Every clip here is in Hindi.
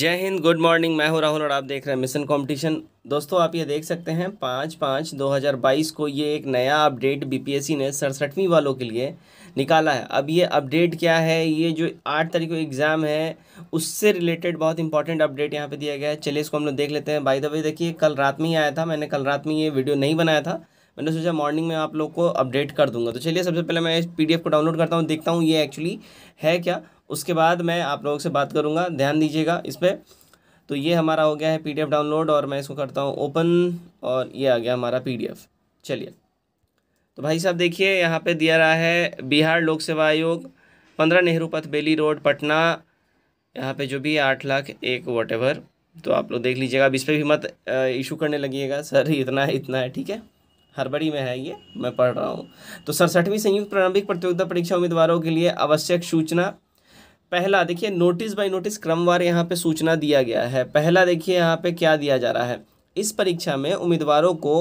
जय हिंद गुड मॉर्निंग मैं हूं राहुल और आप देख रहे हैं मिशन कंपटीशन दोस्तों आप ये देख सकते हैं पाँच पाँच 2022 को ये एक नया अपडेट बीपीएससी ने सड़सठवीं वालों के लिए निकाला है अब ये अपडेट क्या है ये जो आठ तारीख को एग्ज़ाम है उससे रिलेटेड बहुत इंपॉर्टेंट अपडेट यहाँ पे दिया गया है चलिए इसको हम लोग देख लेते हैं बाई द वे देखिए कल रात में ही आया था मैंने कल रात में ये वीडियो नहीं बनाया था मैंने सोचा मॉर्निंग में आप लोग को अपडेट कर दूंगा तो चलिए सबसे पहले मैं इस पीडीएफ को डाउनलोड करता हूँ देखता हूँ ये एक्चुअली है क्या उसके बाद मैं आप लोगों से बात करूँगा ध्यान दीजिएगा इस पर तो ये हमारा हो गया है पी डाउनलोड और मैं इसको करता हूँ ओपन और ये आ गया हमारा पी चलिए तो भाई साहब देखिए यहाँ पे दिया रहा है बिहार लोक सेवा आयोग पंद्रह नेहरू पथ बेली रोड पटना यहाँ पे जो भी आठ लाख एक वट तो आप लोग देख लीजिएगा अब इस पर भी मत इशू करने लगिएगा सर इतना है इतना है ठीक है हरबड़ी में है ये मैं पढ़ रहा हूँ तो सड़सठवीं संयुक्त प्रारंभिक प्रतियोगिता परीक्षा उम्मीदवारों के लिए आवश्यक सूचना पहला देखिए नोटिस बाय नोटिस क्रमवार यहाँ पे सूचना दिया गया है पहला देखिए यहाँ पे क्या दिया जा रहा है इस परीक्षा में उम्मीदवारों को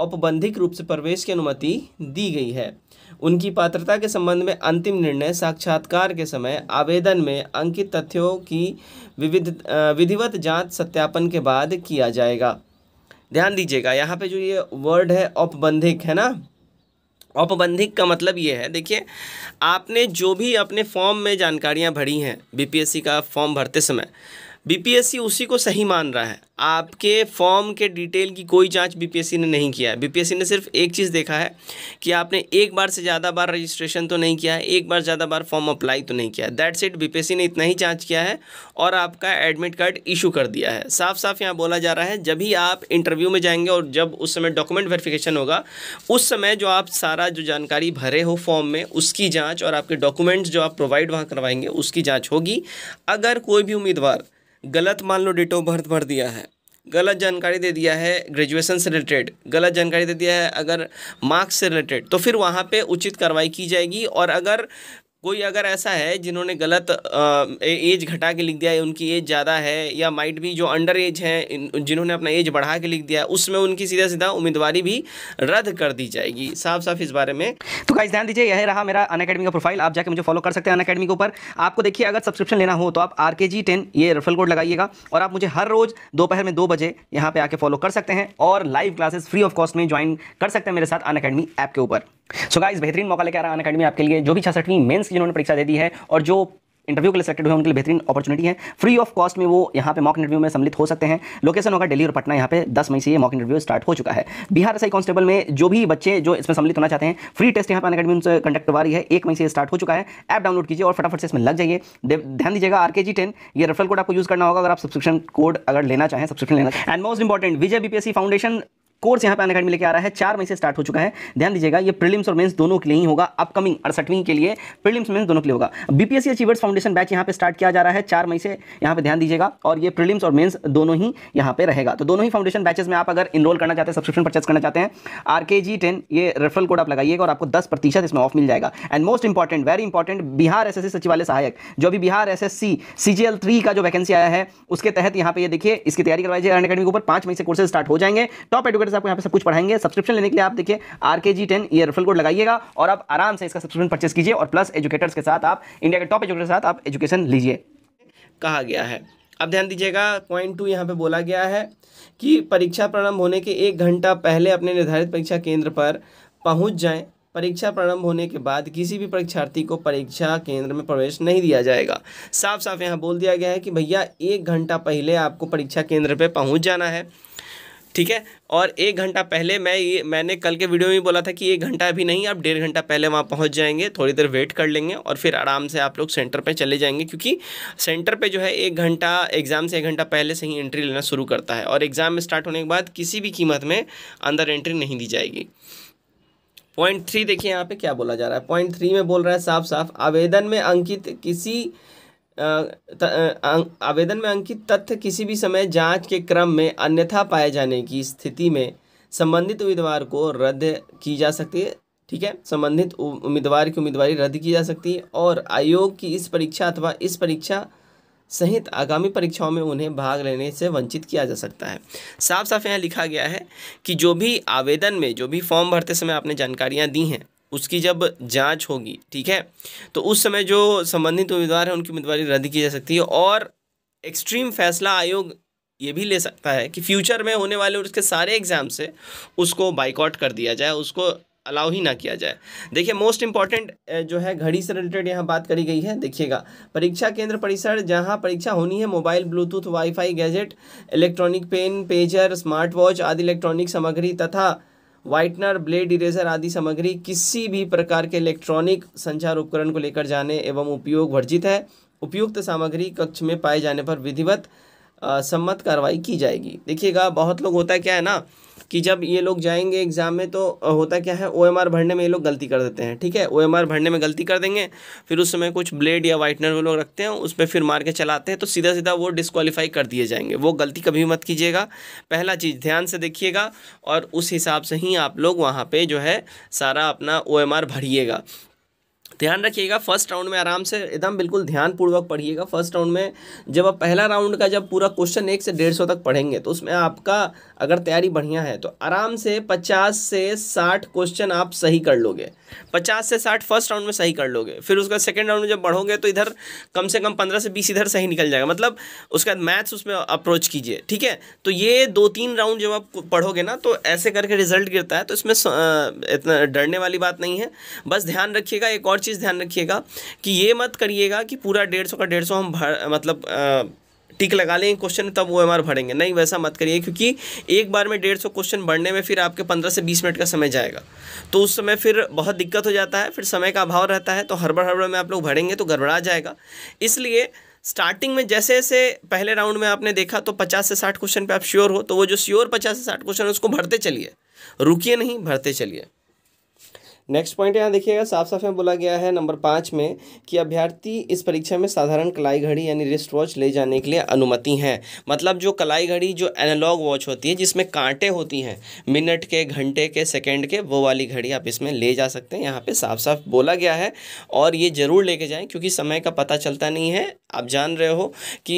औपबंधिक रूप से प्रवेश की अनुमति दी गई है उनकी पात्रता के संबंध में अंतिम निर्णय साक्षात्कार के समय आवेदन में अंकित तथ्यों की विविध विधिवत जांच सत्यापन के बाद किया जाएगा ध्यान दीजिएगा यहाँ पे जो ये वर्ड है औपबंधिक है ना औपबंधिक का मतलब ये है देखिए आपने जो भी अपने फॉर्म में जानकारियाँ भरी हैं बीपीएससी का फॉर्म भरते समय बीपीएससी उसी को सही मान रहा है आपके फॉर्म के डिटेल की कोई जांच बीपीएससी ने नहीं किया है बीपीएससी ने सिर्फ एक चीज़ देखा है कि आपने एक बार से ज़्यादा बार रजिस्ट्रेशन तो नहीं किया है एक बार ज़्यादा बार फॉर्म अप्लाई तो नहीं किया है दैट्स इट बीपीएससी ने इतना ही जाँच किया है और आपका एडमिट कार्ड इशू कर दिया है साफ साफ यहाँ बोला जा रहा है जब ही आप इंटरव्यू में जाएंगे और जब उस समय डॉक्यूमेंट वेरिफिकेशन होगा उस समय जो आप सारा जो जानकारी भरे हो फॉर्म में उसकी जाँच और आपके डॉक्यूमेंट्स जो आप प्रोवाइड वहाँ करवाएंगे उसकी जाँच होगी अगर कोई भी उम्मीदवार गलत मान लो डेट ऑफ बर्थ भर दिया है गलत जानकारी दे दिया है ग्रेजुएशन से रिलेटेड गलत जानकारी दे दिया है अगर मार्क्स से रिलेटेड तो फिर वहाँ पे उचित कार्रवाई की जाएगी और अगर कोई अगर ऐसा है जिन्होंने गलत एज घटा के लिख दिया है उनकी एज ज़्यादा है या माइट भी जो अंडर एज हैं जिन्होंने अपना एज बढ़ा के लिख दिया है उसमें उनकी सीधा सीधा उम्मीदवारी भी रद्द कर दी जाएगी साफ साफ इस बारे में तो गाइस ध्यान दीजिए यह रहा मेरा अन का प्रोफाइल आप जाके मुझे फॉलो कर सकते हैं अन अकेडमी के ऊपर आपको देखिए अगर सब्सक्रिप्शन लेना हो तो आप आर के जी टेन ये रेफरल कोड लगाइएगा और आप मुझे हर रोज़ दोपहर में दो बजे यहाँ पर आके फॉलो कर सकते हैं और live classes free of cost में ज्वाइन कर सकते हैं मेरे साथ अन अकेडमी ऐप के ऊपर सो गाइस बेहतरीन मौका लेकर आ रहा है अकेडमी आपके लिए जो भी छासठवीं मेंस की जिन्होंने परीक्षा दे दी है और जो इंटरव्यू के लिए सेलेक्टेड हुए उनके लिए बेहतरीन अपॉर्चुनिटी है फ्री ऑफ कॉस्ट में वो यहाँ पे मॉक इंटरव्यू में सम्मिलित हो सकते हैं लोकेशन होगा दिल्ली और पटना यहाँ पे 10 मई से ये मॉक इंटरव्यू स्टार्ट हो चुका है बिहार एसआई कांस्टेबल में जो भी बच्चे जो इसमें सम्मिलित होना चाहते हैं फ्री टेस्ट यहाँ पर अकेडमी उनसे कंडक्ट करवा रही है एक मई से स्टार्ट हो चुका है ऐप डाउनलोड कीजिए और फटाफट से इसमें लग जाइए ध्यान दीजिएगा आर के जी टेन ये रेफरल कोड आपको यूज करना होगा अगर आप सब्सक्रिप्शन कोड अगर लेना चाहें सब्सक्रिप्शन लेना and most important Vijay BPSC foundation course यहाँ पे अन अकेडमी लेके आ रहा है चार मई से स्टार्ट हो चुका है ध्यान दीजिएगा ये प्रीलिम्स और मेंस दोनों के लिए ही होगा अपकमिंग अड़सठवीं के लिए प्रीलिम्स मेंस दोनों के लिए होगा बीपीएससी अचीवर्स फाउंडेशन बैच यहाँ पे स्टार्ट किया जा रहा है चार मई से यहाँ पे ध्यान दीजिएगा और ये प्रीलिम्स और मेंस दोनों ही यहाँ पे रहेगा तो दोनों ही फाउंडेशन बैचेस में आप अगर इनरोल करना चाहते हैं सब्सक्रिप्शन परचेस करना चाहते हैं आर के जी टेन ये रेफरल कोड आप लगाइएगा और आपको दस प्रतिशत इसमें ऑफ मिल जाएगा and most important very important Bihar एस सचिवालय सहायक जो अभी बिहार एस एस सी का जो वैकेंसी आया है उसके तहत यहाँ पे देखिए इसकी तैयारी करवाई जाए अन अकेडमी के ऊपर पांच मई से कोर्सेज स्टार्ट हो जाएंगे टॉप एडुकेटर से आपको यहाँ पे सब कुछ पढ़ाएंगे सब्सक्रिप्शन लेने के लिए आप देखिए आर के जी टेन ये रेफरल कोड लगाइएगा और आप आराम से इसका सब्सक्रिप्शन परचेस कीजिए और प्लस एजुकेटर्स के साथ आप इंडिया के टॉप एजुकेटर के साथ आप एजुकेशन लीजिए कहा गया है अब ध्यान दीजिएगा पॉइंट टू यहाँ पे बोला गया है कि परीक्षा प्रारंभ होने के एक घंटा पहले अपने निर्धारित परीक्षा केंद्र पर पहुँच जाएं परीक्षा प्रारंभ होने के बाद किसी भी परीक्षार्थी को परीक्षा केंद्र में प्रवेश नहीं दिया जाएगा साफ साफ यहाँ बोल दिया गया है कि भैया एक घंटा पहले आपको परीक्षा केंद्र पर पहुँच जाना है ठीक है और एक घंटा पहले मैं ये मैंने कल के वीडियो में बोला था कि एक घंटा अभी नहीं आप डेढ़ घंटा पहले वहाँ पहुँच जाएंगे थोड़ी देर वेट कर लेंगे और फिर आराम से आप लोग सेंटर पर चले जाएंगे क्योंकि सेंटर पर जो है एक घंटा एग्ज़ाम से एक घंटा पहले से ही एंट्री लेना शुरू करता है और एग्ज़ाम स्टार्ट होने के बाद किसी भी कीमत में अंदर एंट्री नहीं दी जाएगी पॉइंट थ्री देखिए यहाँ पे क्या बोला जा रहा है पॉइंट थ्री में बोल रहा है साफ साफ आवेदन में अंकित किसी आवेदन में अंकित तथ्य किसी भी समय जांच के क्रम में अन्यथा पाए जाने की स्थिति में संबंधित उम्मीदवार को रद्द की जा सकती है ठीक है संबंधित उम्मीदवार की उम्मीदवारी रद्द की जा सकती है और आयोग की इस परीक्षा अथवा इस परीक्षा सहित आगामी परीक्षाओं में उन्हें भाग लेने से वंचित किया जा सकता है साफ साफ यहाँ लिखा गया है कि जो भी आवेदन में जो भी फॉर्म भरते समय आपने जानकारियाँ दी हैं उसकी जब जांच होगी ठीक है तो उस समय जो संबंधित उम्मीदवार है उनकी उम्मीदवारी रद्द की जा सकती है और एक्सट्रीम फैसला आयोग ये भी ले सकता है कि फ्यूचर में होने वाले उसके सारे एग्ज़ाम से उसको बाइकआउट कर दिया जाए उसको अलाउ ही ना किया जाए देखिए मोस्ट इंपॉर्टेंट जो है घड़ी से रिलेटेड यहाँ बात करी गई है देखिएगा परीक्षा केंद्र परिसर जहाँ परीक्षा होनी है mobile bluetooth wifi gadget electronic pen pager smart watch आदि इलेक्ट्रॉनिक सामग्री तथा वाइटनर ब्लेड इरेजर आदि सामग्री किसी भी प्रकार के इलेक्ट्रॉनिक संचार उपकरण को लेकर जाने एवं उपयोग वर्जित है उपयुक्त सामग्री कक्ष में पाए जाने पर विधिवत सम्मत कार्रवाई की जाएगी देखिएगा बहुत लोग होता है क्या है ना कि जब ये लोग जाएंगे एग्ज़ाम में तो होता क्या है ओ भरने में ये लोग गलती कर देते हैं ठीक है ओ भरने में गलती कर देंगे फिर उस समय कुछ ब्लेड या वाइटनर वो लोग रखते हैं उस पर फिर मार के चलाते हैं तो सीधा सीधा वो डिसक्वालीफाई कर दिए जाएंगे वो गलती कभी मत कीजिएगा पहला चीज़ ध्यान से देखिएगा और उस हिसाब से ही आप लोग वहाँ पर जो है सारा अपना ओ भरिएगा ध्यान रखिएगा फर्स्ट राउंड में आराम से एकदम बिल्कुल ध्यानपूर्वक पढ़िएगा फर्स्ट राउंड में जब आप पहला राउंड का जब पूरा क्वेश्चन एक से डेढ़ सौ तक पढ़ेंगे तो उसमें आपका अगर तैयारी बढ़िया है तो आराम से पचास से साठ क्वेश्चन आप सही कर लोगे पचास से साठ फर्स्ट राउंड में सही कर लोगे फिर उसका सेकेंड राउंड में जब बढ़ोगे तो इधर कम से कम पंद्रह से बीस इधर सही निकल जाएगा मतलब उसका मैथ्स उसमें अप्रोच कीजिए ठीक है तो ये दो तीन राउंड जब आप पढ़ोगे ना तो ऐसे करके रिजल्ट गिरता है तो इसमें इतना डरने वाली बात नहीं है बस ध्यान रखिएगा एक और चीज़ चीज़ ध्यान रखिएगा कि ये मत करिएगा कि पूरा डेढ़ सौ का डेढ़ सौ हम भर मतलब टिक लगा लें क्वेश्चन तब वो एम भरेंगे नहीं वैसा मत करिए क्योंकि एक बार में डेढ़ सौ क्वेश्चन भरने में फिर आपके पंद्रह से बीस मिनट का समय जाएगा तो उस समय फिर बहुत दिक्कत हो जाता है फिर समय का अभाव रहता है तो हड़बड़ हड़बड़ में आप लोग भरेंगे तो गड़बड़ा जाएगा इसलिए स्टार्टिंग में जैसे जैसे पहले राउंड में आपने देखा तो पचास से साठ क्वेश्चन पर आप श्योर हो तो वो जो श्योर पचास से साठ क्वेश्चन है उसको भरते चलिए रुकिए नहीं भरते चलिए नेक्स्ट पॉइंट यहाँ देखिएगा साफ साफ में बोला गया है नंबर पाँच में कि अभ्यर्थी इस परीक्षा में साधारण कलाई घड़ी यानी रिस्ट वॉच ले जाने के लिए अनुमति है मतलब जो कलाई घड़ी जो एनालॉग वॉच होती है जिसमें कांटे होती हैं मिनट के घंटे के सेकेंड के वो वाली घड़ी आप इसमें ले जा सकते हैं यहाँ पर साफ साफ बोला गया है और ये ज़रूर लेके जाएँ क्योंकि समय का पता चलता नहीं है आप जान रहे हो कि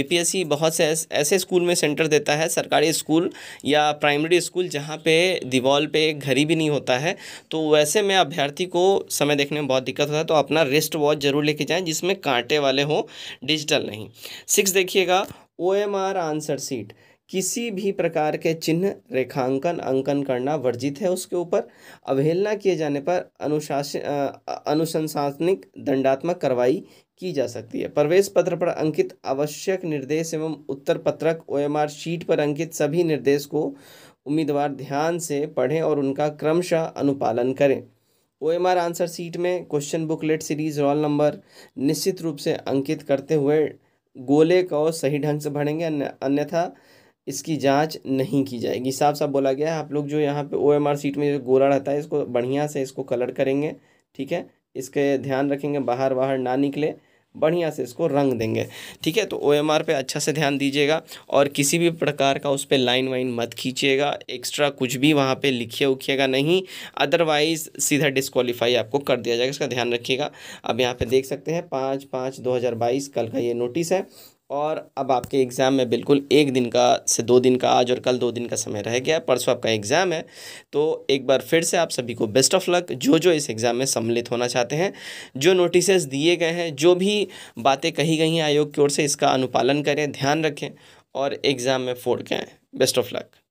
बी बहुत से ऐसे स्कूल में सेंटर देता है सरकारी स्कूल या प्राइमरी स्कूल जहाँ पे दीवाल पे घड़ी भी नहीं होता है तो वैसे ऐसे में अभ्यर्थी को समय देखने में बहुत दिक्कत होता है तो अपना रिस्ट वॉच जरूर लेके जाएं जिसमें कांटे वाले हों डिजिटल नहीं सिक्स देखिएगा ओ आंसर सीट किसी भी प्रकार के चिन्ह रेखांकन अंकन करना वर्जित है उसके ऊपर अवहेलना किए जाने पर अनुशासन अनुशंसानिक दंडात्मक कार्रवाई की जा सकती है प्रवेश पत्र पर अंकित आवश्यक निर्देश एवं उत्तर पत्रक ओएमआर शीट पर अंकित सभी निर्देश को उम्मीदवार ध्यान से पढ़ें और उनका क्रमशः अनुपालन करें O M R answer sheet में question booklet series roll number निश्चित रूप से अंकित करते हुए गोले को सही ढंग से भरेंगे अन्यथा इसकी जांच नहीं की जाएगी साफ साफ बोला गया है आप लोग जो यहाँ पे ओ सीट में जो गोला रहता है इसको बढ़िया से इसको कलर करेंगे ठीक है इसके ध्यान रखेंगे बाहर बाहर ना निकले बढ़िया से इसको रंग देंगे ठीक है तो ओ एम आर पे अच्छा से ध्यान दीजिएगा और किसी भी प्रकार का उस पर लाइन वाइन मत खींचिएगा एक्स्ट्रा कुछ भी वहाँ पे लिखिए उखिएगा नहीं अदरवाइज़ सीधा डिस्कवालीफाई आपको कर दिया जाएगा इसका ध्यान रखिएगा अब यहाँ पे देख सकते हैं पाँच पाँच दो हज़ार बाईस कल का ये नोटिस है और अब आपके एग्ज़ाम में बिल्कुल एक दिन का से दो दिन का आज और कल दो दिन का समय रह गया परसों आपका एग्ज़ाम है तो एक बार फिर से आप सभी को बेस्ट ऑफ लक जो जो इस एग्ज़ाम में सम्मिलित होना चाहते हैं जो नोटिसेस दिए गए हैं जो भी बातें कही गई हैं आयोग की ओर से इसका अनुपालन करें ध्यान रखें और एग्ज़ाम में फोड़ के बेस्ट ऑफ लक